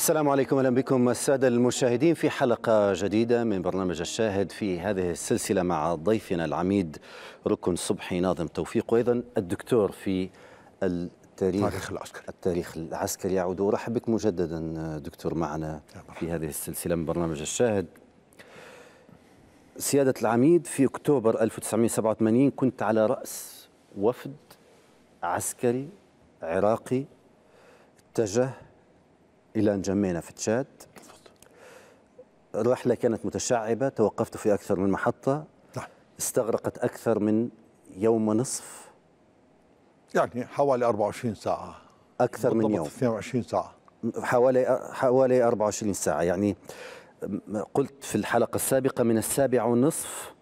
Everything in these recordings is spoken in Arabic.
السلام عليكم اهلا بكم الساده المشاهدين في حلقه جديده من برنامج الشاهد في هذه السلسله مع ضيفنا العميد ركن صبحي ناظم توفيق وايضا الدكتور في التاريخ التاريخ العسكري التاريخ العسكري يعود ورحب بك مجددا دكتور معنا في هذه السلسله من برنامج الشاهد سياده العميد في اكتوبر 1987 كنت على راس وفد عسكري عراقي اتجه إلى أن جمينا في تشاد الرحلة كانت متشعبة توقفت في أكثر من محطة نعم. استغرقت أكثر من يوم ونصف يعني حوالي 24 ساعة أكثر من يوم 22 ساعة حوالي حوالي 24 ساعة يعني قلت في الحلقة السابقة من السابعة ونصف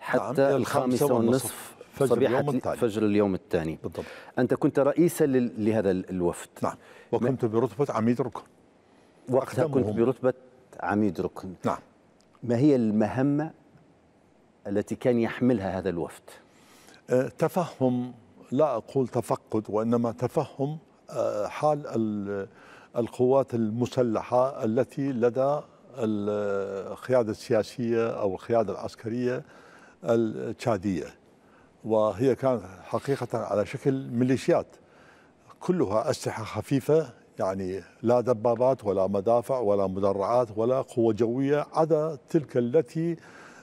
حتى نعم. الخامسة ونصف فجر اليوم الثاني فجر اليوم الثاني بالضبط أنت كنت رئيسا لهذا الوفد نعم وكنت برتبة عميد ركن وقتها كنت برتبة عميد ركن نعم ما هي المهمة التي كان يحملها هذا الوفد أه، تفهم لا أقول تفقد وإنما تفهم أه، حال القوات المسلحة التي لدى القيادة السياسية أو القيادة العسكرية التشادية وهي كانت حقيقة على شكل ميليشيات كلها أسلحة خفيفة يعني لا دبابات ولا مدافع ولا مدرعات ولا قوة جوية عدا تلك التي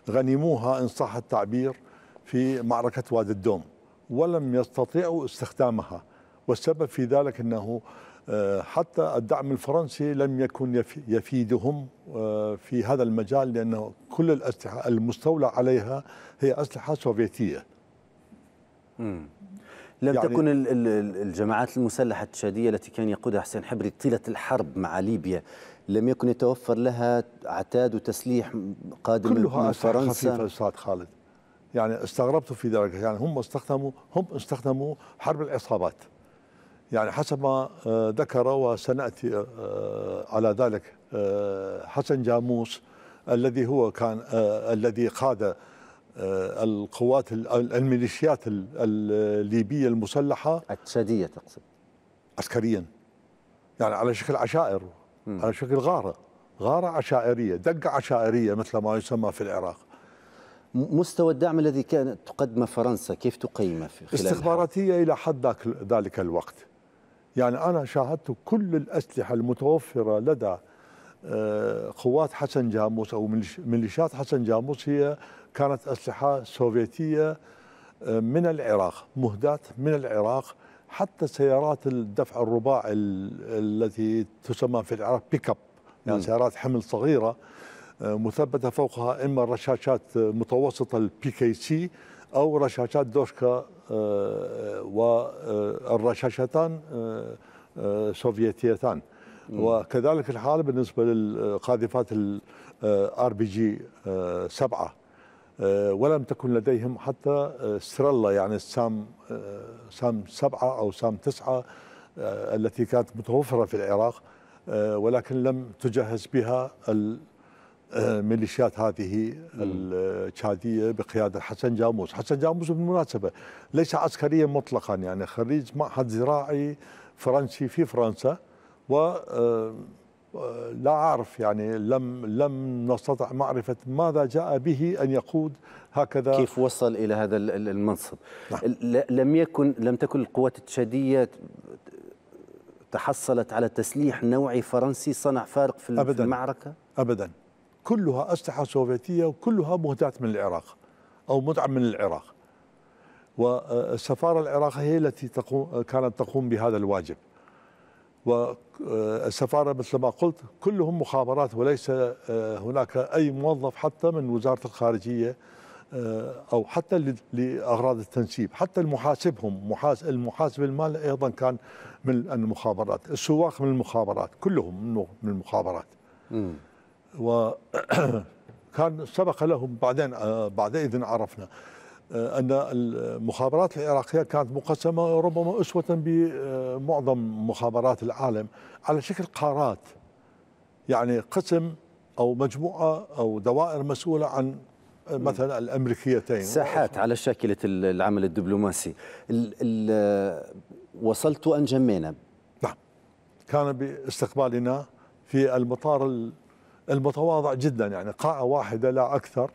غنموها إن صح التعبير في معركة وادي الدوم ولم يستطيعوا استخدامها والسبب في ذلك أنه آه، حتى الدعم الفرنسي لم يكن يفيدهم آه، في هذا المجال لأنه كل الأسلحة المستولى عليها هي أسلحة سوفيتية لم يعني تكن الجماعات المسلحة التشادية التي كان يقودها حسين حبري طيلة الحرب مع ليبيا لم يكن يتوفر لها عتاد وتسليح قادم كلها من فرنسا خفيفة أستاذ خالد يعني استغربت في ذلك يعني هم استخدموا هم استخدموا حرب العصابات يعني حسب ما آه، ذكر وسنأتي آه، آه، على ذلك حسن جاموس الذي هو كان الذي قاد آه، القوات الميليشيات الليبيه المسلحه التشاديه تقصد عسكريا يعني على شكل عشائر على شكل غاره غاره عشائريه دقه عشائريه مثل ما يسمى في العراق مستوى الدعم الذي كانت تقدمه فرنسا كيف تقيمه في خلال استخباراتيه الى حد ذلك الوقت يعني انا شاهدت كل الاسلحه المتوفره لدى آه، قوات حسن جاموس او ميليشيات حسن جاموس هي كانت اسلحه سوفيتيه آه، من العراق مهدات من العراق حتى سيارات الدفع الرباعي التي تسمى في العراق بيك اب يعني سيارات حمل صغيره آه، مثبته فوقها اما رشاشات متوسطه البي كي سي او رشاشات دوشكا والرشاشتان سوفيتيتان وكذلك الحال بالنسبه للقاذفات الار بي جي سبعه آه، ولم تكن لديهم حتى آه، سترلا يعني السام آه، سام سبعه او سام تسعه التي كانت متوفره في العراق ولكن لم تجهز بها الميليشيات هذه التشاديه بقياده حسن جاموس، حسن جاموس بالمناسبه ليس عسكريا مطلقا يعني خريج معهد زراعي فرنسي في فرنسا و آه، آه، لا أعرف يعني لم لم نستطع معرفة ماذا جاء به أن يقود هكذا كيف وصل إلى هذا المنصب نعم. لم يكن لم تكن القوات التشادية تحصلت على تسليح نوعي فرنسي صنع فارق في أبداً المعركة أبدا كلها أسلحة سوفيتية وكلها مهدات من العراق أو مدعم من العراق والسفارة العراقية هي التي تقوم كانت تقوم بهذا الواجب والسفارة مثل ما قلت كلهم مخابرات وليس آه، هناك أي موظف حتى من وزارة الخارجية آه، أو حتى لأغراض التنسيب حتى المحاسبهم المحاسب المال أيضا كان من المخابرات السواق من المخابرات كلهم من المخابرات وكان سبق لهم بعدين آه، بعد إذن عرفنا آه، ان المخابرات العراقيه كانت مقسمه ربما اسوه بمعظم مخابرات العالم على شكل قارات يعني قسم او مجموعه او دوائر مسؤوله عن مثلا الامريكيتين ساحات على شاكله العمل الدبلوماسي ال ال وصلت ان جمينا نعم كان باستقبالنا في المطار المتواضع جدا يعني قاعه واحده لا اكثر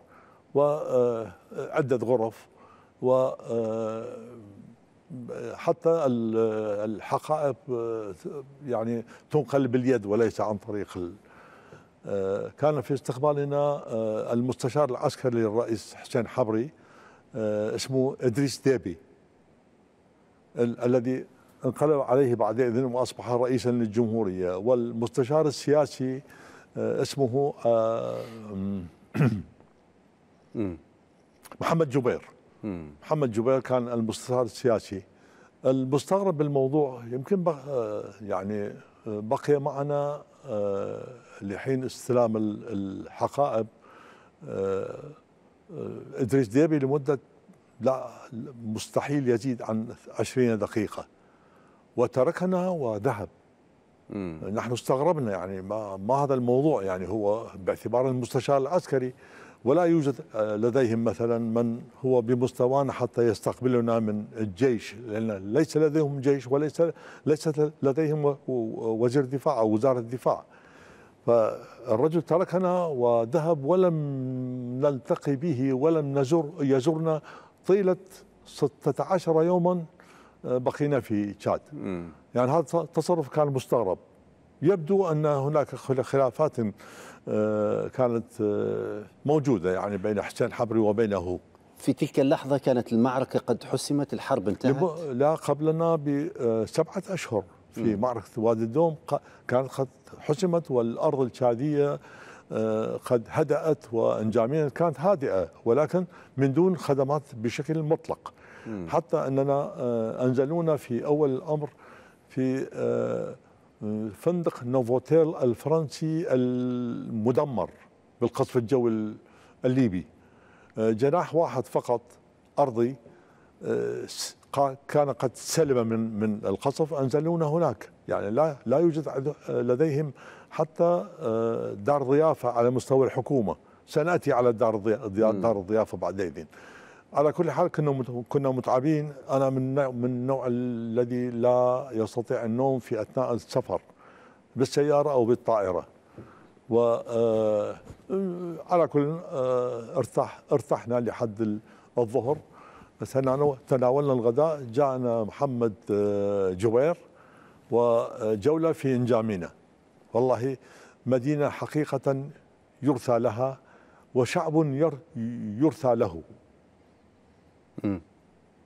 وعدة آه، آه، غرف و آه، حتى الحقائب يعني تنقل باليد وليس عن طريق كان في استقبالنا المستشار العسكري للرئيس حسين حبري اسمه ادريس ديبي الذي انقلب عليه بعد اذن واصبح رئيسا للجمهوريه والمستشار السياسي اسمه محمد جبير محمد جبير كان المستشار السياسي المستغرب بالموضوع يمكن بق يعني بقي معنا آه، لحين استلام الحقائب آه، آه، ادريس ديبي لمده لا مستحيل يزيد عن 20 دقيقه وتركنا وذهب نحن استغربنا يعني ما, ما هذا الموضوع يعني هو باعتبار المستشار العسكري ولا يوجد آه، لديهم مثلا من هو بمستوانا حتى يستقبلنا من الجيش لأن ليس لديهم جيش وليس ليست لديهم وزير دفاع أو وزارة دفاع فالرجل تركنا وذهب ولم نلتقي به ولم نزر يزرنا طيلة 16 يوما آه، بقينا في تشاد يعني هذا التصرف كان مستغرب يبدو أن هناك خلافات آه، كانت آه، موجودة يعني بين حسين حبري وبينه في تلك اللحظة كانت المعركة قد حسمت الحرب انتهت لا قبلنا بسبعة آه، أشهر في م. معركة وادي الدوم كانت قد حسمت والأرض الشادية قد هدأت وانجامين كانت هادئة ولكن من دون خدمات بشكل مطلق م. حتى أننا أنزلونا في أول الأمر في فندق نوفوتيل الفرنسي المدمر بالقصف الجوي الليبي آه، جناح واحد فقط أرضي آه، كان قد سلم من من القصف انزلونا هناك يعني لا لا يوجد آه، لديهم حتى دار ضيافه على مستوى الحكومه سناتي على دار دار الضيافه بعد اذن على كل حال كنا كنا متعبين انا من من النوع الذي لا يستطيع النوم في اثناء السفر بالسياره او بالطائره و آه، على كل آه، ارتاح ارتحنا لحد الظهر تناولنا الغداء جاءنا محمد آه، جوير وجوله في انجامينا والله مدينه حقيقه يرثى لها وشعب يرثى له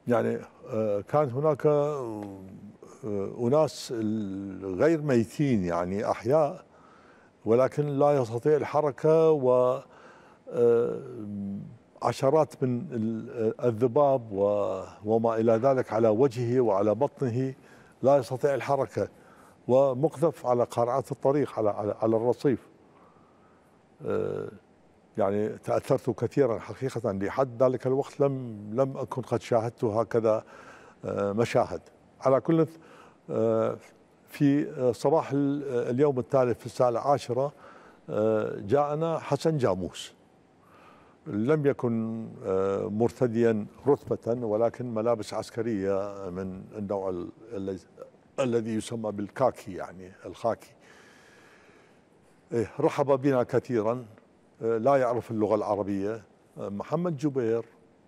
يعني آه، كان هناك آه، آه، أناس غير ميتين يعني أحياء ولكن لا يستطيع الحركة و عشرات من الذباب وما إلى ذلك على وجهه وعلى بطنه لا يستطيع الحركة ومقذف على قارعات الطريق على على الرصيف يعني تاثرت كثيرا حقيقه لحد ذلك الوقت لم لم اكن قد شاهدت هكذا آه، مشاهد على كل آه، في آه، صباح اليوم الثالث في الساعه العاشره جاءنا حسن جاموس لم يكن مرتديا رتبة ولكن ملابس عسكرية من النوع الذي يسمى بالكاكي يعني الخاكي إيه، رحب بنا كثيرا آه، لا يعرف اللغة العربية آه، محمد جبير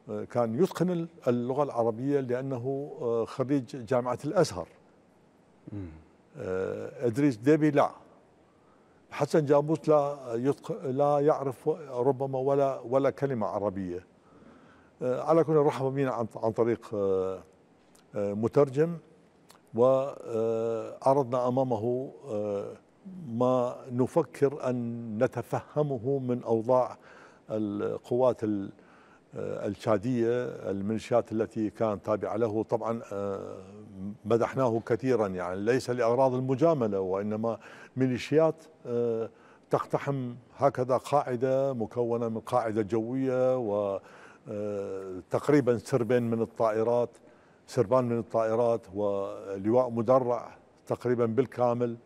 آه، كان يتقن اللغة العربية لأنه خريج جامعة الأزهر إدريس ديبي لا حسن جابوس لا لا يعرف ربما ولا ولا كلمة عربية على كل رحب بنا عن طريق مترجم وعرضنا أمامه ما نفكر أن نتفهمه من أوضاع القوات الشادية الميليشيات التي كان تابع له طبعا آه، مدحناه كثيرا يعني ليس لأغراض المجاملة وإنما ميليشيات آه، تقتحم هكذا قاعدة مكونة من قاعدة جوية وتقريبا آه، سربين من الطائرات سربان من الطائرات ولواء مدرع تقريبا بالكامل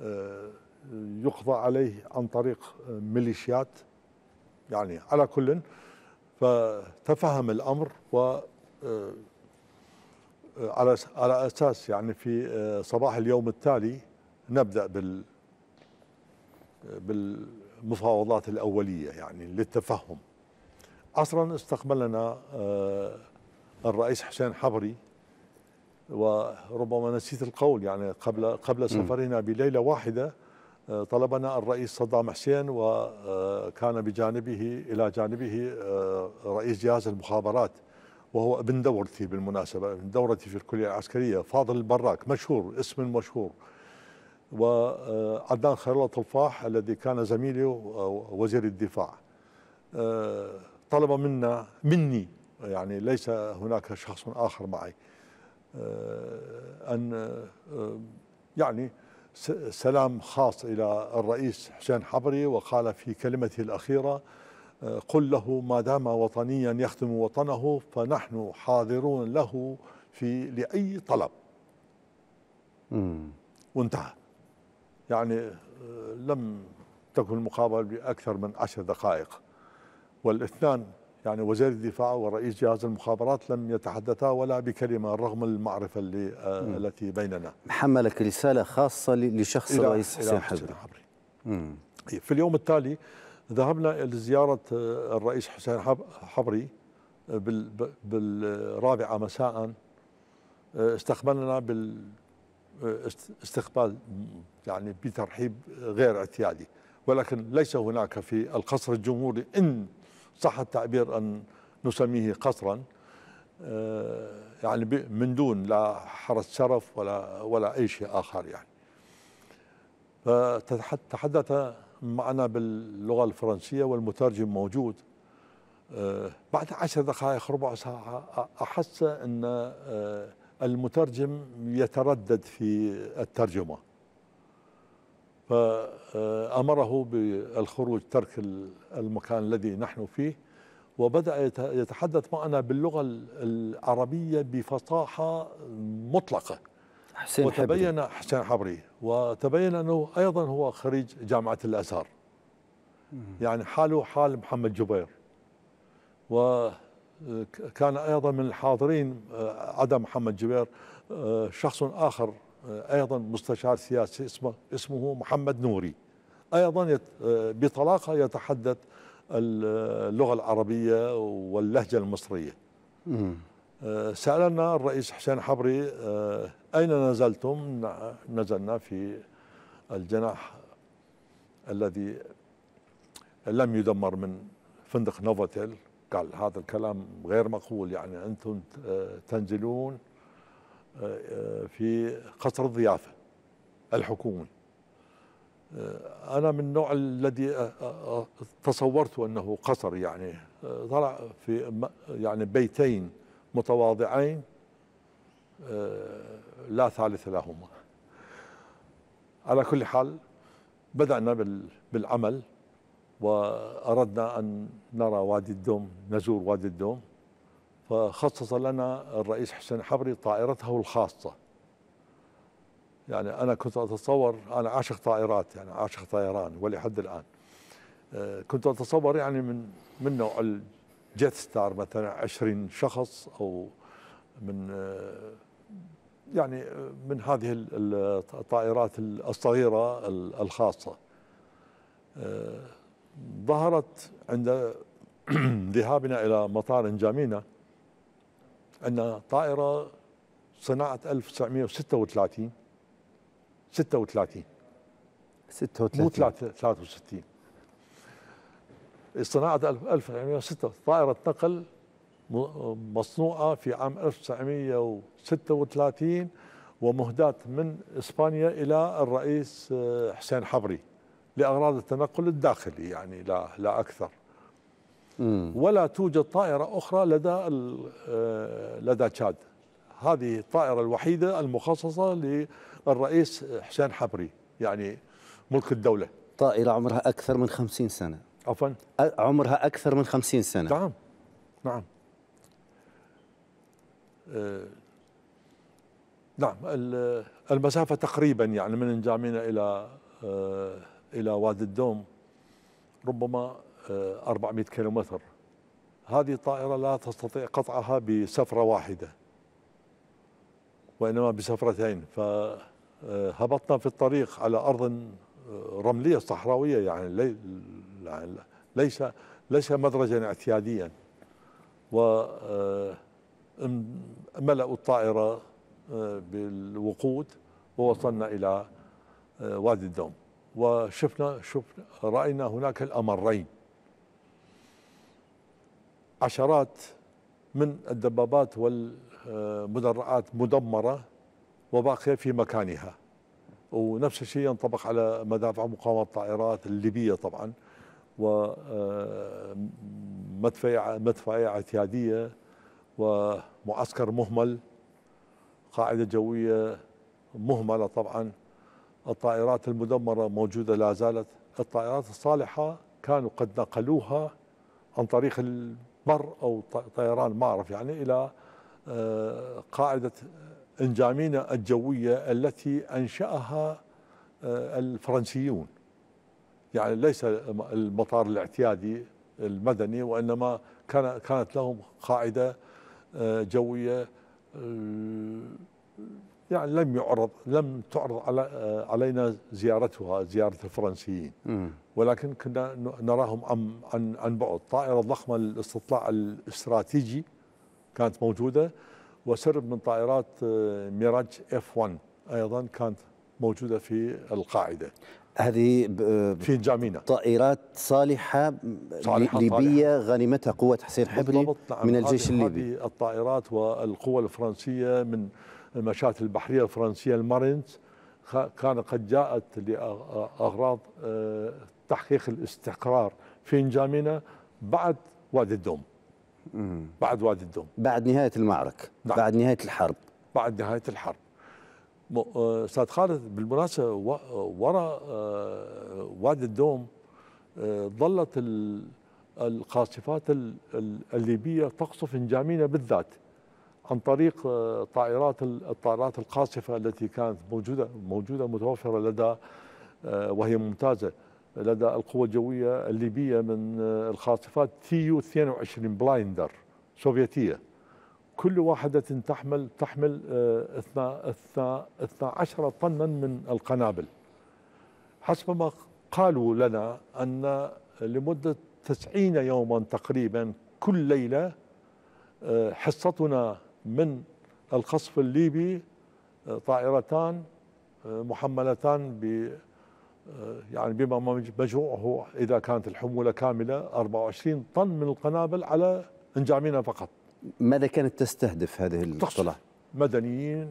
آه، يقضى عليه عن طريق آه، ميليشيات يعني على كل فتفهم الامر و آه، على على اساس يعني في صباح اليوم التالي نبدا بال بالمفاوضات الاوليه يعني للتفهم اصلا استقبلنا الرئيس حسين حبري وربما نسيت القول يعني قبل قبل سفرنا بليله واحده آه، طلبنا الرئيس صدام حسين وكان آه، بجانبه الى جانبه آه، رئيس جهاز المخابرات وهو ابن دورتي بالمناسبه ابن دورتي في الكليه العسكريه فاضل البراك مشهور اسم مشهور وعدنان خير الله طلفاح الذي كان زميلي وزير الدفاع طلب منا مني يعني ليس هناك شخص اخر معي آه، أن آه، يعني سلام خاص إلى الرئيس حسين حبري وقال في كلمته الأخيرة آه، قل له ما دام وطنيا يخدم وطنه فنحن حاضرون له في لأي طلب وانتهى يعني لم تكن المقابلة بأكثر من عشر دقائق والاثنان يعني وزير الدفاع ورئيس جهاز المخابرات لم يتحدثا ولا بكلمة رغم المعرفة اللي آه، التي بيننا حملك رسالة خاصة لشخص الرئيس حسين حبري, حبري. طيب، في اليوم التالي ذهبنا لزيارة آه، الرئيس حسين حبري آه، بالرابعة مساء استقبلنا بال استقبال يعني بترحيب غير اعتيادي ولكن ليس هناك في القصر الجمهوري إن صح التعبير أن نسميه قصرا آه، يعني من دون لا حرس شرف ولا ولا أي شيء آخر يعني فتحدث معنا باللغة الفرنسية والمترجم موجود آه، بعد عشر دقائق ربع ساعة أحس أن آه، المترجم يتردد في الترجمة فأمره بالخروج ترك المكان الذي نحن فيه وبدأ يتحدث معنا باللغة العربية بفصاحة مطلقة حسين وتبين حبري. حسين حبري وتبين أنه أيضا هو خريج جامعة الأزهر يعني حاله حال محمد جبير وكان أيضا من الحاضرين آه، عدا محمد جبير آه، شخص آخر ايضا مستشار سياسي اسمه اسمه محمد نوري ايضا بطلاقه يتحدث اللغه العربيه واللهجه المصريه سالنا الرئيس حسين حبري اين نزلتم نزلنا في الجناح الذي لم يدمر من فندق نوفاتيل قال هذا الكلام غير مقبول يعني انتم تنزلون في قصر الضيافة الحكومي أنا من النوع الذي تصورت أنه قصر يعني طلع في يعني بيتين متواضعين لا ثالث لهما على كل حال بدأنا بالعمل وأردنا أن نرى وادي الدوم نزور وادي الدوم فخصص لنا الرئيس حسين حبري طائرته الخاصة يعني أنا كنت أتصور أنا عاشق طائرات يعني عاشق طيران ولحد الآن آه، كنت أتصور يعني من من نوع الجيت ستار مثلا 20 شخص أو من آه، يعني من هذه الطائرات الصغيرة الخاصة آه، ظهرت عند ذهابنا إلى مطار جامينا عندنا طائرة صناعة 1936 36 36 مو 63 صناعة 1906 طائرة نقل مصنوعة في عام 1936 ومهداة من إسبانيا إلى الرئيس آه، حسين حبري لأغراض التنقل الداخلي يعني لا لا أكثر ولا توجد طائرة أخرى لدى آه، لدى تشاد هذه الطائرة الوحيدة المخصصة للرئيس حسين حبري يعني ملك الدولة طائرة عمرها أكثر من خمسين سنة عفوا عمرها أكثر من خمسين سنة نعم نعم أه نعم المسافة تقريبا يعني من انجامينا إلى أه إلى وادي الدوم ربما 400 آه، كيلومتر هذه الطائرة لا تستطيع قطعها بسفرة واحدة وإنما بسفرتين فهبطنا في الطريق على أرض آه، رملية صحراوية يعني, يعني ليس ليس مدرجا اعتياديا وملأوا آه، الطائرة بالوقود ووصلنا إلى وادي الدوم وشفنا شفنا رأينا هناك الأمرين عشرات من الدبابات والمدرعات مدمرة وباقية في مكانها ونفس الشيء ينطبق على مدافع مقاومة الطائرات الليبية طبعا ومدفعية اعتيادية ومعسكر مهمل قاعدة جوية مهملة طبعا الطائرات المدمرة موجودة لا زالت الطائرات الصالحة كانوا قد نقلوها عن طريق بر أو طيران ما أعرف يعني إلى آه، قاعدة انجامينا الجوية التي أنشأها آه، الفرنسيون يعني ليس المطار الاعتيادي المدني وإنما كان كانت لهم قاعدة آه، جوية يعني لم يعرض لم تعرض على آه، علينا زيارتها زياره الفرنسيين ولكن كنا نراهم عن عن بعد طائره ضخمه للاستطلاع الاستراتيجي كانت موجوده وسرب من طائرات آه، ميراج اف 1 ايضا كانت موجوده في القاعده هذه في جامينا طائرات صالحة, صالحة ليبية صالحة. غنمتها قوة حسين حبري نعم. من الجيش الليبي هذه الطائرات والقوة الفرنسية من المشاة البحرية الفرنسية المارينز كان قد جاءت لأغراض آه، تحقيق الاستقرار في انجامينا بعد وادي الدوم بعد وادي الدوم بعد نهاية المعركة نعم. بعد نهاية الحرب بعد نهاية الحرب آه، استاذ خالد بالمناسبه وراء آه، وادي الدوم ظلت القاصفات الليبيه تقصف انجامينا بالذات عن طريق آه، طائرات الطائرات القاصفه التي كانت موجوده موجوده متوفره لدى آه، وهي ممتازه لدى القوة الجوية الليبية من آه، القاصفات تي يو 22 بلايندر سوفيتية كل واحدة تحمل تحمل 12 طنا من القنابل حسب ما قالوا لنا أن لمدة 90 يوما تقريبا كل ليلة حصتنا من القصف الليبي آه، طائرتان آه، محملتان ب آه، يعني بما مجموعه اذا كانت الحموله كامله 24 طن من القنابل على انجامينا فقط. ماذا كانت تستهدف هذه القطلات؟ مدنيين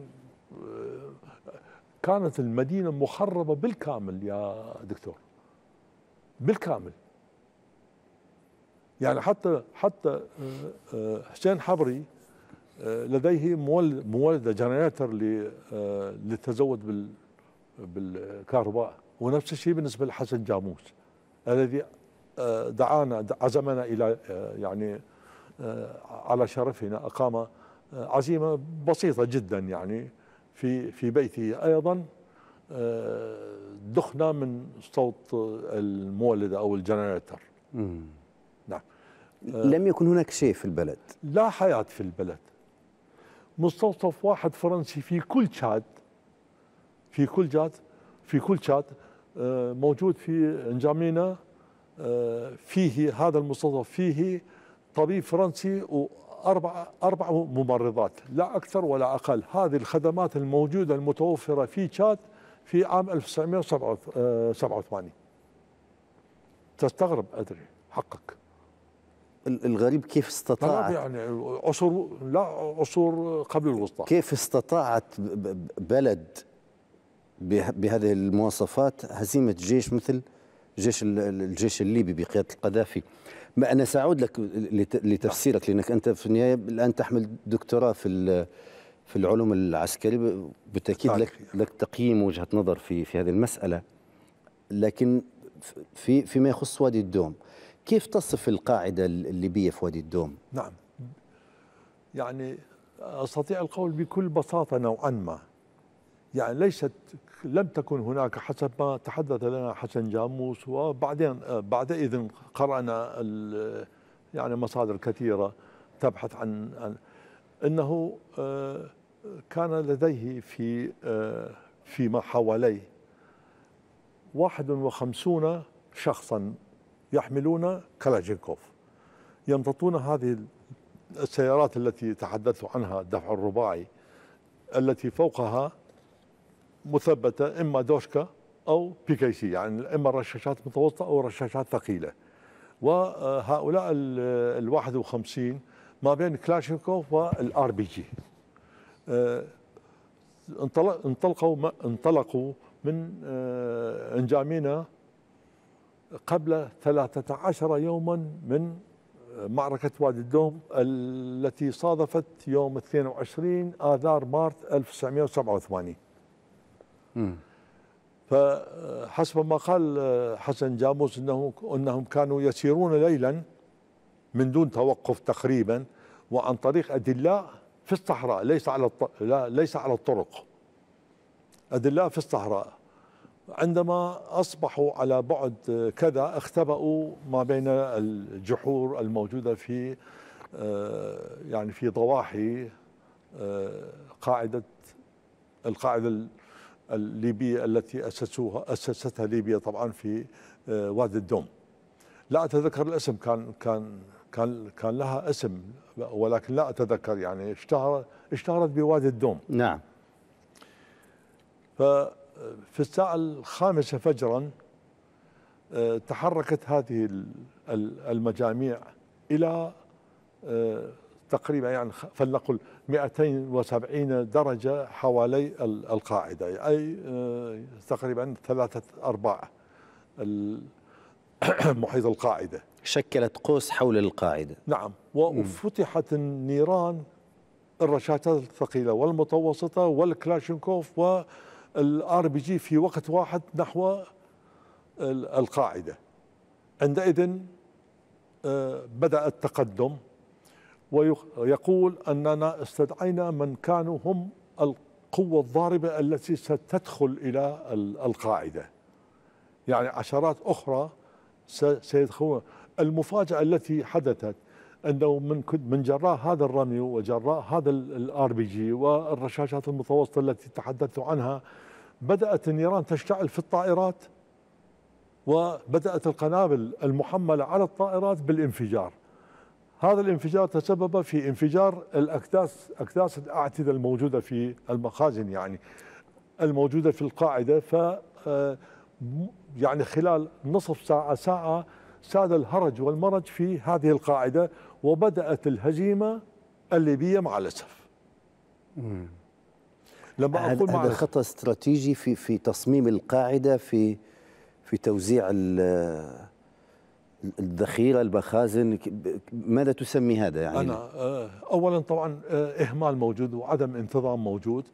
كانت المدينه مخربه بالكامل يا دكتور. بالكامل. يعني حتى حتى حسين حبري آه، لديه مولده جنريتر آه، للتزود بالكهرباء ونفس الشيء بالنسبه لحسن جاموس الذي آه، دعانا عزمنا الى يعني على شرفنا اقام عزيمه بسيطه جدا يعني في في بيته ايضا دخنا من صوت المولده او الجنريتر نعم لم يكن هناك شيء في البلد لا حياه في البلد مستوصف واحد فرنسي في كل تشاد في كل جاد في كل تشاد آه، موجود في انجامينا آه، فيه هذا المستوصف فيه طبيب فرنسي واربع اربع ممرضات لا اكثر ولا اقل هذه الخدمات الموجوده المتوفره في تشاد في عام 1987 آه، تستغرب ادري حقك الغريب كيف استطاعت يعني عصور لا عصور قبل الوسطى كيف استطاعت بلد بهذه المواصفات هزيمه جيش مثل جيش الجيش الليبي بقياده القذافي ما انا ساعود لك لتفسيرك لانك انت في النهايه الان تحمل دكتوراه في في العلوم العسكريه بالتاكيد لك لك تقييم وجهه نظر في في هذه المساله لكن في فيما يخص وادي الدوم كيف تصف القاعدة الليبية في وادي الدوم؟ نعم يعني أستطيع القول بكل بساطة نوعا ما يعني ليست لم تكن هناك حسب ما تحدث لنا حسن جاموس وبعدين بعد إذن قرأنا يعني مصادر كثيرة تبحث عن, عن أنه آه، كان لديه في آه، فيما حواليه 51 شخصا يحملون كلاجينكوف يمتطون هذه السيارات التي تحدثت عنها الدفع الرباعي التي فوقها مثبتة إما دوشكا أو بي كي سي يعني إما رشاشات متوسطة أو رشاشات ثقيلة وهؤلاء ال 51 ما بين كلاشينكوف والار بي جي آه، انطلقوا انطلقوا من آه، انجامينا قبل 13 يوما من معركة وادي الدوم التي صادفت يوم 22 آذار مارت 1987 فحسب ما قال حسن جاموس انه انهم كانوا يسيرون ليلا من دون توقف تقريبا وعن طريق ادلاء في الصحراء ليس على الط... لا ليس على الطرق ادلاء في الصحراء عندما أصبحوا على بعد كذا اختبأوا ما بين الجحور الموجودة في آه، يعني في ضواحي آه، قاعدة القاعدة الليبية التي أسسوها أسستها ليبيا طبعا في آه، وادي الدوم لا أتذكر الاسم كان كان كان كان لها اسم ولكن لا أتذكر يعني اشتهر اشتهرت بوادي الدوم نعم ف في الساعة الخامسة فجرا آه، تحركت هذه المجاميع إلى آه، تقريبا يعني فلنقل 270 درجة حوالي القاعدة أي آه، تقريبا ثلاثة أرباع محيط القاعدة شكلت قوس حول القاعدة نعم وفتحت النيران الرشاشات الثقيلة والمتوسطة والكلاشنكوف و الار بي جي في وقت واحد نحو القاعده عندئذ آه، بدا التقدم ويقول اننا استدعينا من كانوا هم القوه الضاربه التي ستدخل الى القاعده يعني عشرات اخرى سيدخلون المفاجاه التي حدثت انه من من جراء هذا الرمي وجراء هذا الار بي جي والرشاشات المتوسطه التي تحدثت عنها بدأت النيران تشتعل في الطائرات وبدأت القنابل المحملة على الطائرات بالانفجار هذا الانفجار تسبب في انفجار الأكداس أكداس الأعتدة الموجودة في المخازن يعني الموجودة في القاعدة ف آه، يعني خلال نصف ساعة ساعة ساد الهرج والمرج في هذه القاعدة وبدأت الهزيمة الليبية مع الأسف لما اقول هذا خطا استراتيجي في في تصميم القاعده في في توزيع الذخيره المخازن ماذا تسمي هذا يعني انا آه، اولا طبعا آه، اهمال موجود وعدم انتظام موجود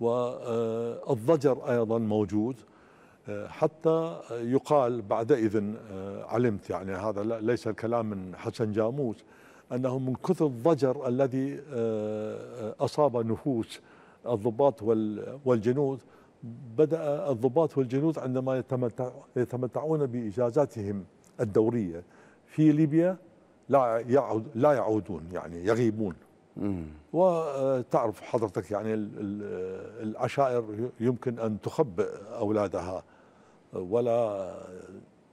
والضجر آه، ايضا موجود حتى يقال بعد إذن علمت يعني هذا ليس الكلام من حسن جاموس أنه من كثر الضجر الذي أصاب نفوس الضباط والجنود بدأ الضباط والجنود عندما يتمتعون بإجازاتهم الدورية في ليبيا لا يعود لا يعودون يعني يغيبون وتعرف حضرتك يعني العشائر يمكن أن تخبئ أولادها ولا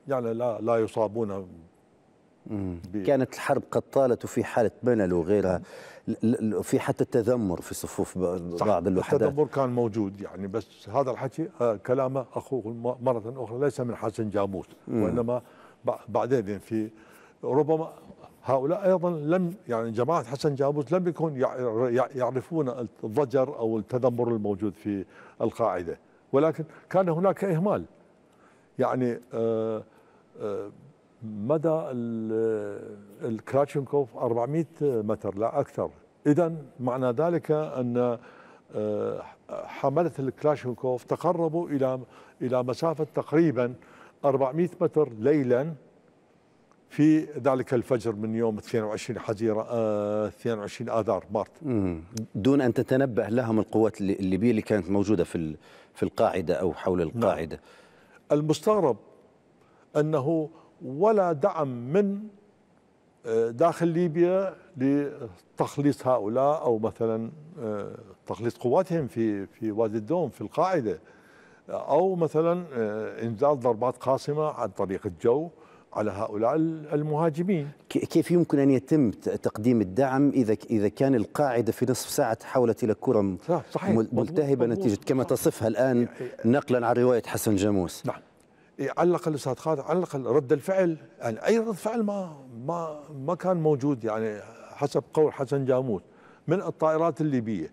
يعني لا لا يصابون كانت الحرب قد طالت وفي حالة ملل وغيرها في حتى تذمر في صفوف بعض الوحدات التذمر كان موجود يعني بس هذا الحكي آه، كلامه أخوه مرة أخرى ليس من حسن جاموس وإنما بعدين في ربما هؤلاء ايضا لم يعني جماعه حسن جابوس لم يكن يعرفون الضجر او التذمر الموجود في القاعده ولكن كان هناك اهمال يعني آآ آه، آآ آه، مدى الكراتشنكوف 400 متر لا أكثر إذا معنى ذلك أن آه، حملة الكلاشنكوف تقربوا إلى إلى مسافة تقريبا 400 متر ليلا في ذلك الفجر من يوم 22 حزيرة 22 آه، آذار مارت دون أن تتنبه لهم القوات الليبية اللي كانت موجودة في في القاعدة أو حول نعم. القاعدة نعم. المستغرب أنه ولا دعم من آه، داخل ليبيا لتخليص هؤلاء او مثلا آه، تخليص قواتهم في في وادي الدوم في القاعده او مثلا آه، انزال ضربات قاصمه عن طريق الجو على هؤلاء المهاجمين كيف يمكن ان يتم تقديم الدعم اذا اذا كان القاعده في نصف ساعه تحولت الى كره ملتهبه نتيجه كما تصفها الان يعني نقلا عن روايه حسن جاموس نعم إيه، على الاقل خالد على الاقل رد الفعل يعني اي رد فعل ما ما ما كان موجود يعني حسب قول حسن جاموت من الطائرات الليبيه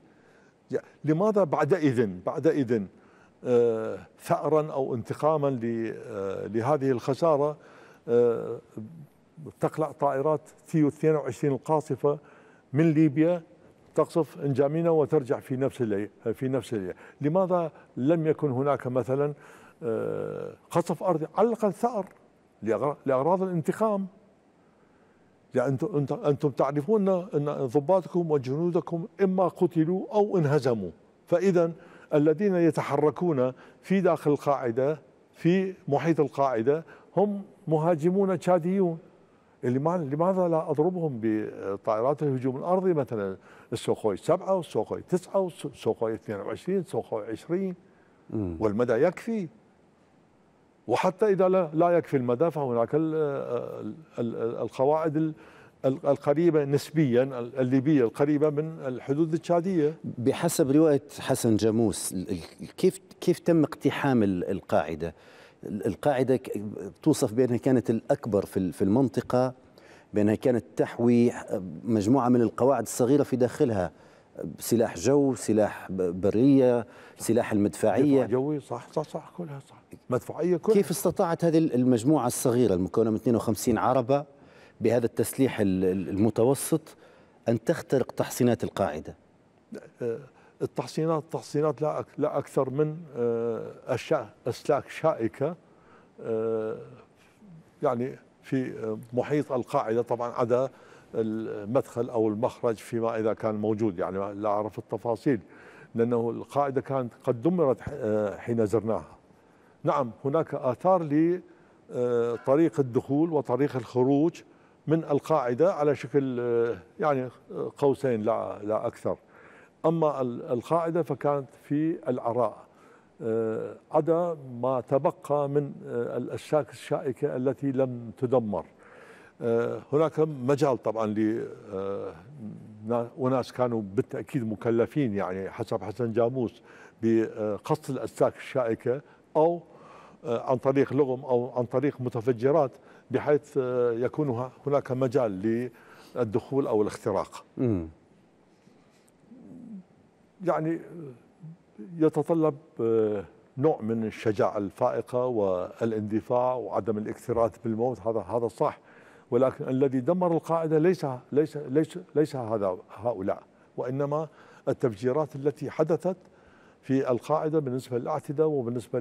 لماذا بعد اذن بعد اذن آه، ثأرا او انتقاما آه، لهذه الخساره آه، تقلع طائرات تيو 22 القاصفه من ليبيا تقصف انجامينا وترجع في نفس الليل في نفس الليل لماذا لم يكن هناك مثلا قصف ارضي على الاقل ثار لاغراض الانتقام لأنتم يعني أنتم تعرفون أن ضباطكم وجنودكم إما قتلوا أو انهزموا فإذا الذين يتحركون في داخل القاعدة في محيط القاعدة هم مهاجمون تشاديون لماذا لا أضربهم بطائرات الهجوم الأرضي مثلا السوخوي 7 والسوخوي 9 والسوخوي 22 والسوخوي 20 والمدى يكفي وحتى إذا لا يكفي المدى فهناك القواعد القريبة نسبيا الليبية القريبة من الحدود التشادية بحسب رواية حسن جاموس كيف كيف تم اقتحام القاعدة؟ القاعدة توصف بأنها كانت الأكبر في المنطقة بأنها كانت تحوي مجموعة من القواعد الصغيرة في داخلها سلاح جو سلاح برية سلاح المدفعية جوي صح صح صح كلها صح مدفوعيه كلها كيف استطاعت هذه المجموعه الصغيره المكونه من 52 عربه بهذا التسليح المتوسط ان تخترق تحصينات القاعده أه، التحصينات تحصينات لا لا اكثر من أه، اشياء اسلاك شائكه أه، يعني في محيط القاعده طبعا عدا المدخل او المخرج فيما اذا كان موجود يعني لا اعرف التفاصيل لانه القاعده كانت قد دمرت حين زرناها نعم هناك آثار لطريق الدخول وطريق الخروج من القاعدة على شكل يعني قوسين لا, لا أكثر أما القاعدة فكانت في العراء آه، عدا ما تبقى من آه، الأشاك الشائكة التي لم تدمر آه، هناك مجال طبعا ل وناس كانوا بالتاكيد مكلفين يعني حسب حسن جاموس بقص الاسلاك الشائكه أو آه، عن طريق لغم أو عن طريق متفجرات بحيث آه، يكون هناك مجال للدخول أو الاختراق يعني آه، يتطلب نوع من الشجاعة الفائقة والاندفاع وعدم الاكتراث بالموت هذا هذا صح ولكن الذي دمر القاعدة ليس ليس ليس ليس هذا هؤلاء وإنما التفجيرات التي حدثت في القاعدة بالنسبة للاعتداء وبالنسبة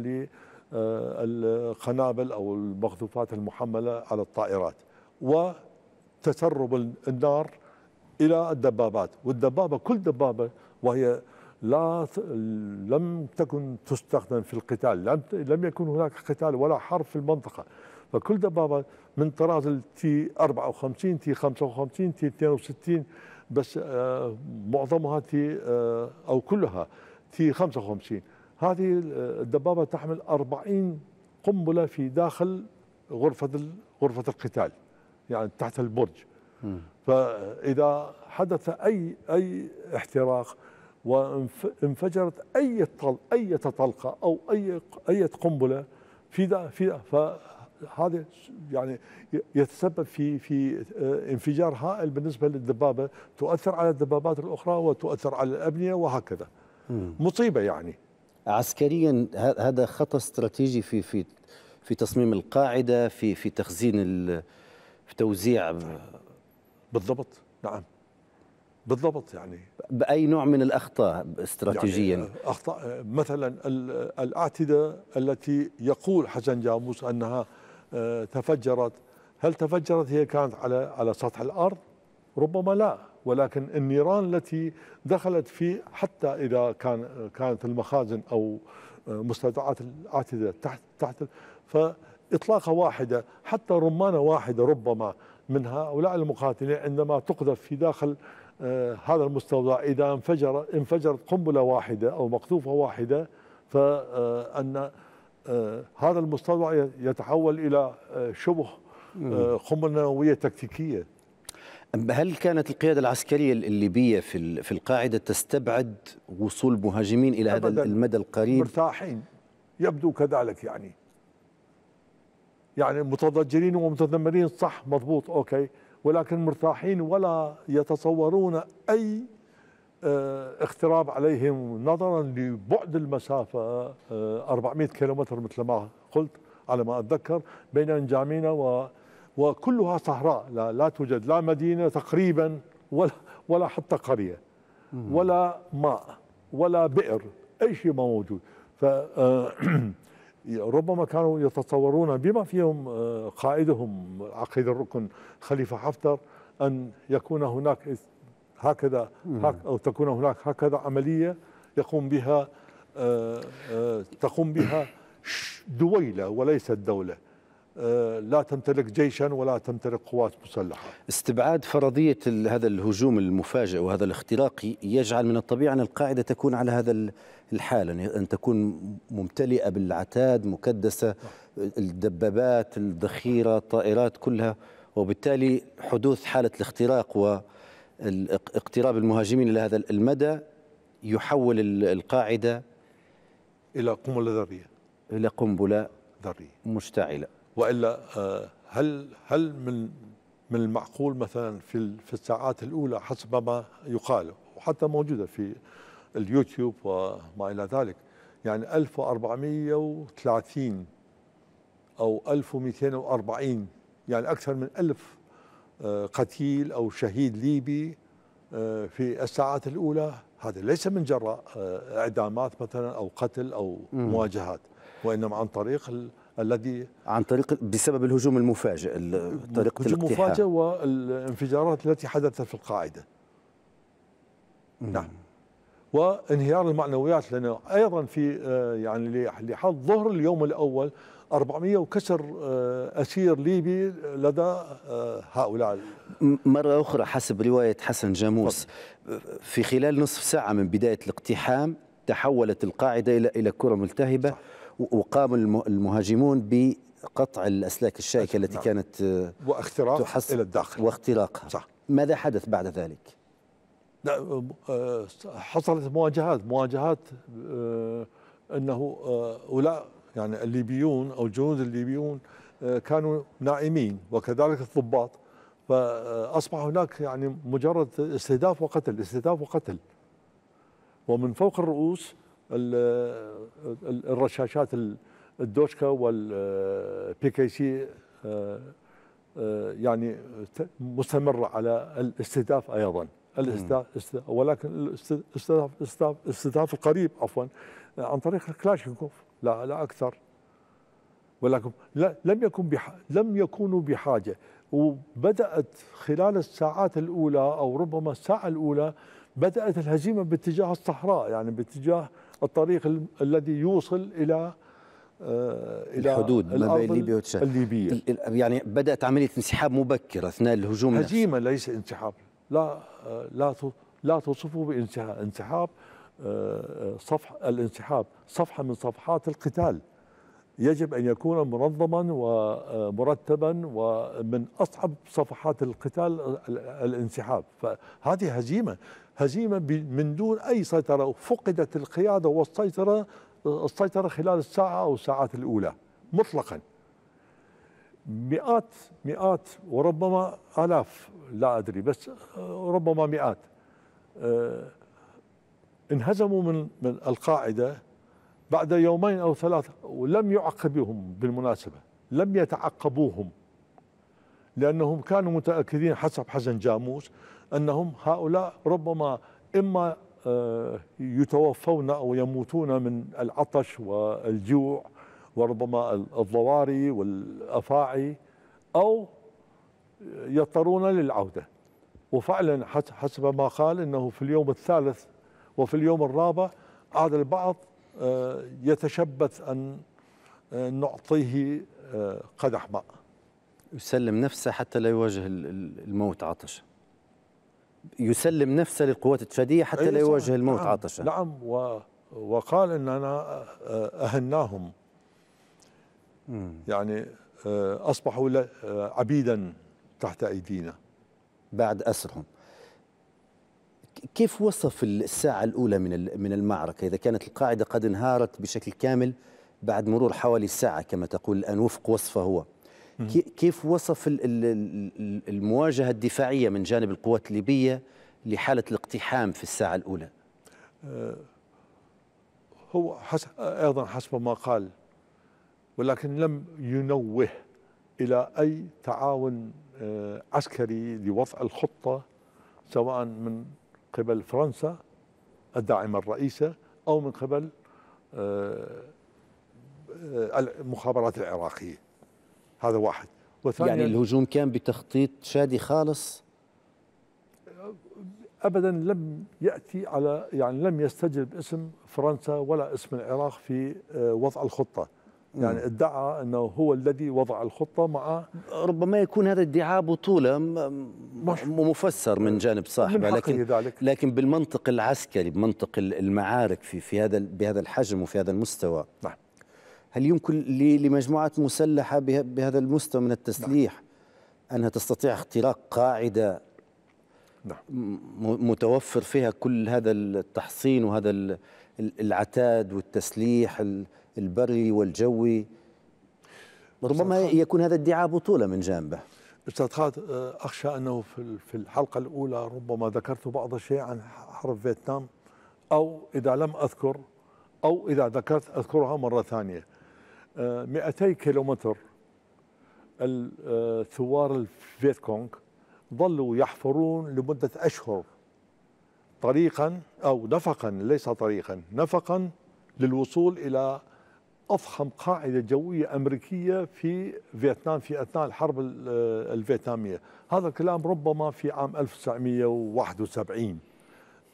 للقنابل أو المقذوفات المحملة على الطائرات وتسرب النار إلى الدبابات والدبابة كل دبابة وهي لا لم تكن تستخدم في القتال لم لم يكن هناك قتال ولا حرب في المنطقة فكل دبابة من طراز التي 54 تي 55 تي 62 بس آه، معظمها تي آه، أو كلها في 55 هذه الدبابة تحمل 40 قنبلة في داخل غرفة غرفة القتال يعني تحت البرج فإذا حدث أي أي احتراق وانفجرت أي طل أي طلقة أو أي أي قنبلة في دا في دا فهذا يعني يتسبب في في انفجار هائل بالنسبة للدبابة تؤثر على الدبابات الأخرى وتؤثر على الأبنية وهكذا مصيبه يعني عسكريا هذا خطا استراتيجي في في في تصميم القاعده في في تخزين في توزيع بالضبط نعم بالضبط يعني باي نوع من الاخطاء استراتيجيا يعني آه، اخطاء آه، مثلا الاعتده التي يقول حسن جاموس انها آه، تفجرت هل تفجرت هي كانت على على سطح الارض ربما لا ولكن النيران التي دخلت في حتى إذا كان كانت المخازن أو آه، مستودعات الأعتدة تحت تحت فإطلاقة واحدة حتى رمانة واحدة ربما من هؤلاء المقاتلين عندما تقذف في داخل آه، هذا المستودع إذا انفجر انفجرت قنبلة واحدة أو مقذوفة واحدة فأن آه، هذا المستودع يتحول إلى شبه قنبلة نووية تكتيكية هل كانت القيادة العسكرية الليبية في في القاعدة تستبعد وصول مهاجمين إلى هذا المدى القريب؟ مرتاحين يبدو كذلك يعني يعني متضجرين ومتذمرين صح مضبوط أوكي ولكن مرتاحين ولا يتصورون أي آه، اختراب عليهم نظرا لبعد المسافة 400 آه، كيلومتر مثل ما قلت على ما أتذكر بين أنجامينا و وكلها صحراء لا, لا توجد لا مدينة تقريبا ولا, ولا حتى قرية ولا ماء ولا بئر أي شيء ما موجود ف آه، ربما كانوا يتصورون بما فيهم آه، قائدهم عقيد الركن خليفة حفتر أن يكون هناك هكذا أو تكون هناك هكذا عملية يقوم بها آه، تقوم بها دويلة وليست دولة آه، لا تمتلك جيشا ولا تمتلك قوات مسلحه. استبعاد فرضيه هذا الهجوم المفاجئ وهذا الاختراق يجعل من الطبيعي ان القاعده تكون على هذا الحال يعني ان تكون ممتلئه بالعتاد، مكدسه، الدبابات، الذخيره، الطائرات كلها وبالتالي حدوث حاله الاختراق واقتراب المهاجمين الى هذا المدى يحول القاعده الى قنبله ذريه الى قنبله ذريه مشتعله والا آه، هل هل من من المعقول مثلا في في الساعات الاولى حسب ما يقال وحتى موجوده في اليوتيوب وما الى ذلك يعني 1430 او 1240 يعني اكثر من 1000 آه، قتيل او شهيد ليبي آه، في الساعات الاولى هذا ليس من جراء اعدامات مثلا او قتل او مواجهات وانما عن طريق الذي عن طريق بسبب الهجوم المفاجئ طريقه الهجوم المفاجئ والانفجارات التي حدثت في القاعده نعم وانهيار المعنويات لانه ايضا في آه، يعني لحظ ظهر اليوم الاول 400 وكسر آه، اسير ليبي لدى آه، هؤلاء مره اخرى حسب روايه حسن جاموس في خلال نصف ساعه من بدايه الاقتحام تحولت القاعده الى الى كره ملتهبه صح. وقام المهاجمون بقطع الأسلاك الشائكة التي نعم. كانت آه، واختراق إلى الداخل واختراقها صح. ماذا حدث بعد ذلك؟ أه، أه، حصلت مواجهات مواجهات انه هؤلاء يعني الليبيون او الجنود الليبيون كانوا نائمين وكذلك الضباط فاصبح هناك يعني مجرد استهداف وقتل استهداف وقتل ومن فوق الرؤوس الرشاشات الدوشكا والبي كي سي يعني مستمره على الاستهداف ايضا الاستهداف ولكن الاستهداف الاستهداف القريب عفوا عن طريق الكلاشينكوف لا لا اكثر ولكن لا لم يكن لم يكونوا بحاجه وبدات خلال الساعات الاولى او ربما الساعه الاولى بدات الهزيمه باتجاه الصحراء يعني باتجاه الطريق الذي يوصل الى آه، الى الحدود ما بين ليبيا وتشاد الليبيه يعني بدات عمليه انسحاب مبكر اثناء الهجوم هزيمه نفسه. ليس انسحاب لا آه، لا لا توصفه بانسحاب آه، صفح الانسحاب صفحه من صفحات القتال يجب ان يكون منظما ومرتبا ومن اصعب صفحات القتال الانسحاب فهذه هزيمه هزيمة من دون أي سيطرة فقدت القيادة والسيطرة السيطرة خلال الساعة أو الساعات الأولى مطلقا مئات مئات وربما آلاف لا أدري بس آه، ربما مئات آه، انهزموا من من القاعدة بعد يومين أو ثلاثة ولم يعقبهم بالمناسبة لم يتعقبوهم لأنهم كانوا متأكدين حسب حسن جاموس أنهم هؤلاء ربما إما آه، يتوفون أو يموتون من العطش والجوع وربما الضواري والأفاعي أو يضطرون للعودة وفعلا حسب ما قال أنه في اليوم الثالث وفي اليوم الرابع عاد البعض آه، يتشبث أن آه، نعطيه قدح ماء يسلم نفسه حتى لا يواجه الموت عطشه يسلم نفسه للقوات التشادية حتى لا نعم، يواجه الموت نعم عطشا نعم و وقال اننا اهناهم يعني آه، اصبحوا آه، عبيدا تحت ايدينا بعد اسرهم كيف وصف الساعة الأولى من من المعركة إذا كانت القاعدة قد انهارت بشكل كامل بعد مرور حوالي ساعة كما تقول الآن وفق وصفه هو؟ كيف وصف المواجهة الدفاعية من جانب القوات الليبية لحالة الاقتحام في الساعة الأولى آه، هو حسب أيضا حسب ما قال ولكن لم ينوه إلى أي تعاون آه، عسكري لوضع الخطة سواء من قبل فرنسا الداعمة الرئيسة أو من قبل آه، المخابرات العراقية هذا واحد يعني الهجوم كان بتخطيط شادي خالص ابدا لم ياتي على يعني لم يستجلب اسم فرنسا ولا اسم العراق في آه، وضع الخطه يعني ادعى انه هو الذي وضع الخطه مع ربما يكون هذا الادعاء بطوله مفسر من جانب صاحبه لكن ذلك. لكن بالمنطق العسكري بمنطق المعارك في في هذا بهذا الحجم وفي هذا المستوى نعم هل يمكن لمجموعات مسلحة بهذا المستوى من التسليح نعم. أنها تستطيع اختراق قاعدة نعم. متوفر فيها كل هذا التحصين وهذا العتاد والتسليح البري والجوي ربما يكون هذا ادعاء بطولة من جانبه استاذ خالد أه، اخشى انه في الحلقه الاولى ربما ذكرت بعض الشيء عن حرب فيتنام او اذا لم اذكر او اذا ذكرت اذكرها مره ثانيه 200 كيلومتر الثوار آه، الفيت كونغ ظلوا يحفرون لمدة أشهر طريقا أو نفقا ليس طريقا نفقا للوصول إلى أضخم قاعدة جوية أمريكية في فيتنام في أثناء الحرب آه، الفيتنامية هذا الكلام ربما في عام 1971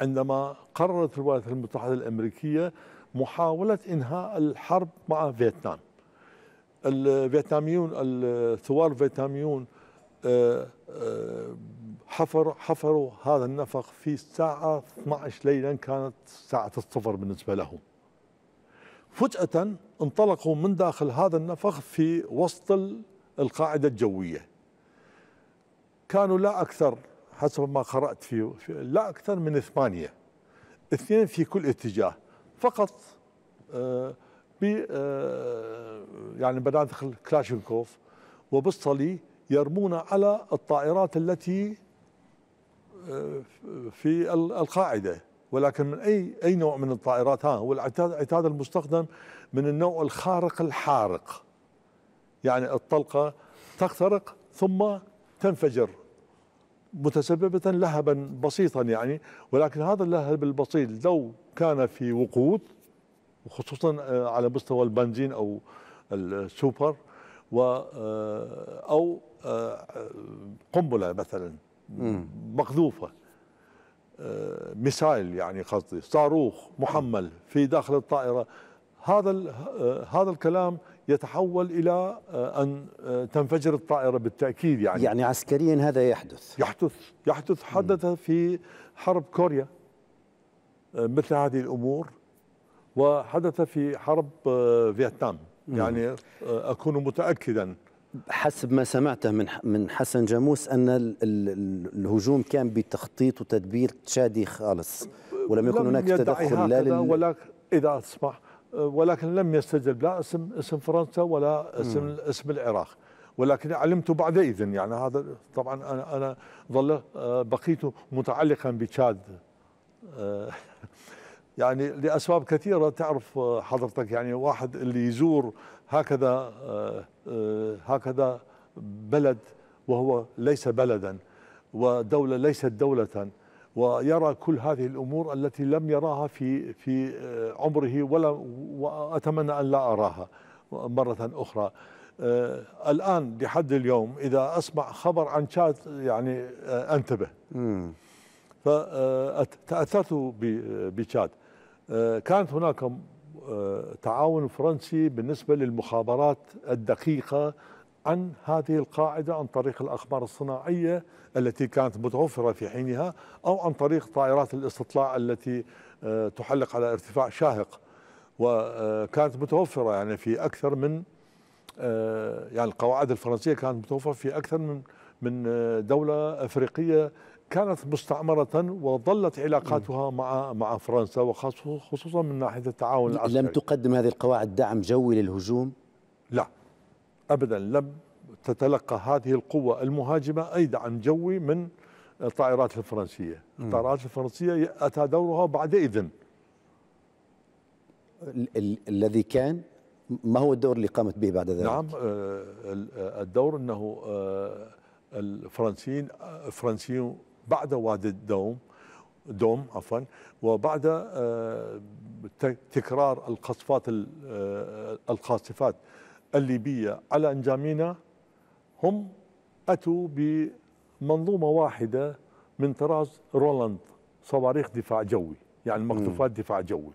عندما قررت الولايات المتحدة الأمريكية محاولة إنهاء الحرب مع فيتنام الفيتناميون الثوار الفيتناميون آه، آه، حفروا حفروا هذا النفق في الساعة 12 ليلا كانت ساعة الصفر بالنسبة لهم فجأة انطلقوا من داخل هذا النفق في وسط القاعدة الجوية كانوا لا أكثر حسب ما قرأت فيه لا أكثر من ثمانية اثنين في كل اتجاه فقط آه ب آه، يعني بنادق الكلاشنكوف وبالصلي يرمون على الطائرات التي آه، في القاعده ولكن من اي اي نوع من الطائرات ها هو العتاد المستخدم من النوع الخارق الحارق يعني الطلقه تخترق ثم تنفجر متسببة لهبا بسيطا يعني ولكن هذا اللهب البسيط لو كان في وقود وخصوصا آه، على مستوى البنزين او السوبر و آه، او آه، قنبله مثلا مقذوفه ميسايل يعني قصدي صاروخ محمل في داخل الطائره هذا هذا الكلام يتحول الى ان تنفجر الطائره بالتاكيد يعني يعني عسكريا هذا يحدث يحدث يحدث حدث في حرب كوريا مثل هذه الامور وحدث في حرب آه، فيتنام يعني آه، اكون متاكدا حسب ما سمعته من من حسن جاموس ان الهجوم كان بتخطيط وتدبير تشادي خالص ولم يكن هناك تدخل لا لل... ولكن اذا اسمح آه، ولكن لم يستجب لا اسم اسم فرنسا ولا اسم م. اسم العراق ولكن علمت بعد اذن يعني هذا طبعا انا انا ظل بقيت متعلقا بتشاد يعني لاسباب كثيره تعرف آه، حضرتك يعني واحد اللي يزور هكذا آه، آه، هكذا بلد وهو ليس بلدا ودوله ليست دوله ويرى كل هذه الامور التي لم يراها في في عمره ولا واتمنى ان لا اراها مره اخرى الان لحد اليوم اذا اسمع خبر عن تشاد يعني انتبه فتاثرت بتشاد آه، كانت هناك آه، تعاون فرنسي بالنسبة للمخابرات الدقيقة عن هذه القاعدة عن طريق الأخبار الصناعية التي كانت متوفرة في حينها أو عن طريق طائرات الاستطلاع التي آه، تحلق على ارتفاع شاهق وكانت متوفرة يعني في أكثر من يعني القواعد الفرنسية كانت متوفرة في أكثر من من دولة أفريقية كانت مستعمرة وظلت علاقاتها مع مع فرنسا وخصوصا من ناحية التعاون العسكري لم تقدم هذه القواعد دعم جوي للهجوم؟ لا أبدا لم تتلقى هذه القوة المهاجمة أي دعم جوي من الطائرات الفرنسية الطائرات الفرنسية أتى دورها بعد إذن الذي كان ما هو الدور اللي قامت به بعد ذلك؟ نعم آه، آه، الدور أنه آه، الفرنسيين الفرنسيون بعد وادي الدوم دوم عفوا وبعد آه، تكرار القصفات آه، القاصفات الليبيه على انجامينا هم اتوا بمنظومه واحده من طراز رولاند صواريخ دفاع جوي يعني مقذوفات دفاع جوي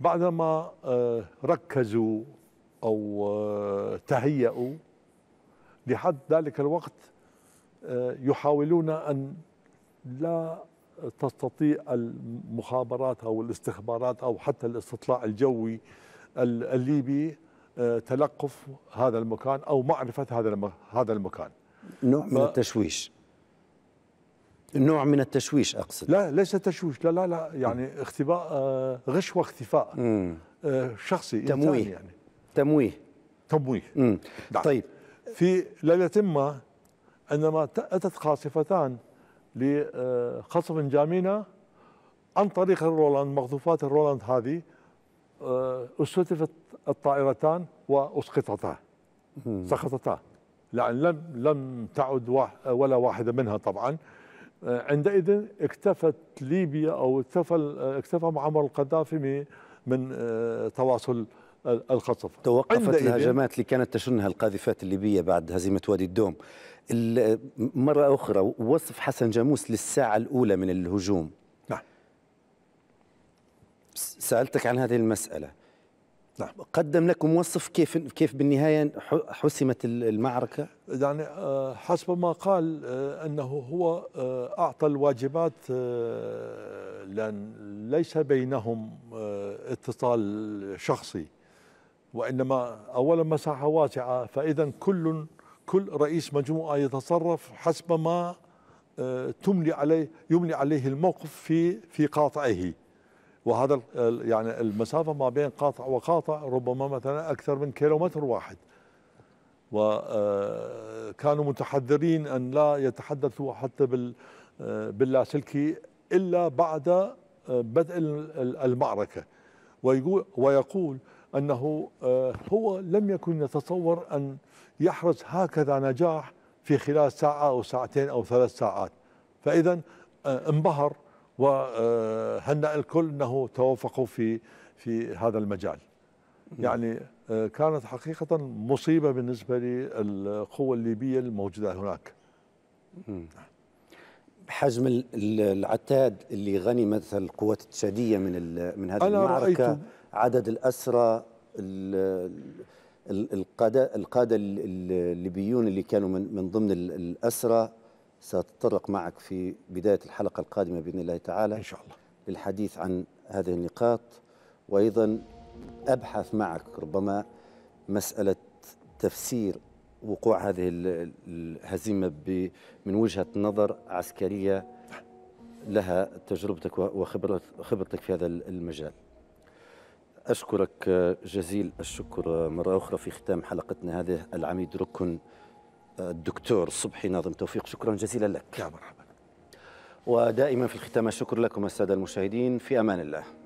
بعدما آه، ركزوا او تهيئوا لحد ذلك الوقت يحاولون أن لا تستطيع المخابرات أو الاستخبارات أو حتى الاستطلاع الجوي الليبي آه، تلقف هذا المكان أو معرفة هذا هذا المكان نوع من التشويش نوع من التشويش اقصد لا ليس تشويش لا لا لا يعني اختباء آه، غش واختفاء آه، شخصي تمويه يعني تمويه تمويه نعم. طيب في ليله ما عندما أتت قاصفتان لقصف آه، جامينا عن طريق الرولاند مقذوفات الرولاند هذه آه، استهدفت الطائرتان واسقطتا سقطتا لأن لم لم تعد ولا واحدة منها طبعا آه، عندئذ اكتفت ليبيا او اكتفى اكتفى معمر القذافي من تواصل القصف توقفت الهجمات اللي كانت تشنها القاذفات الليبيه بعد هزيمه وادي الدوم مرة أخرى وصف حسن جاموس للساعة الأولى من الهجوم نعم سألتك عن هذه المسألة نعم قدم لكم وصف كيف كيف بالنهاية حسمت المعركة يعني آه، حسب ما قال آه، أنه هو آه، أعطى الواجبات لأن ليس بينهم اتصال شخصي وإنما أولا مساحة واسعة فإذا كل كل رئيس مجموعة يتصرف حسب ما آه، تملي عليه يملي عليه الموقف في في قاطعه وهذا يعني المسافة ما بين قاطع وقاطع ربما مثلا أكثر من كيلومتر واحد وكانوا آه، متحذرين أن لا يتحدثوا حتى بال آه، باللاسلكي إلا بعد بدء المعركة ويقول, ويقول أنه هو لم يكن يتصور أن يحرز هكذا نجاح في خلال ساعة أو ساعتين أو ثلاث ساعات فإذا آه، انبهر وهنأ الكل أنه توافقوا في في هذا المجال يعني آه، كانت حقيقة مصيبة بالنسبة للقوة الليبية الموجودة هناك حجم العتاد اللي غني مثل القوات التشادية من من هذه المعركة عدد الأسرى القاده القاده الليبيون اللي كانوا من من ضمن الاسرى ساتطرق معك في بدايه الحلقه القادمه باذن الله تعالى ان شاء الله للحديث عن هذه النقاط وايضا ابحث معك ربما مساله تفسير وقوع هذه الهزيمه من وجهه نظر عسكريه لها تجربتك وخبرتك في هذا المجال أشكرك جزيل الشكر مرة أخرى في ختام حلقتنا هذه العميد ركن الدكتور صبحي ناظم توفيق شكرا جزيلا لك يا مرحبا ودائما في الختام الشكر لكم السادة المشاهدين في أمان الله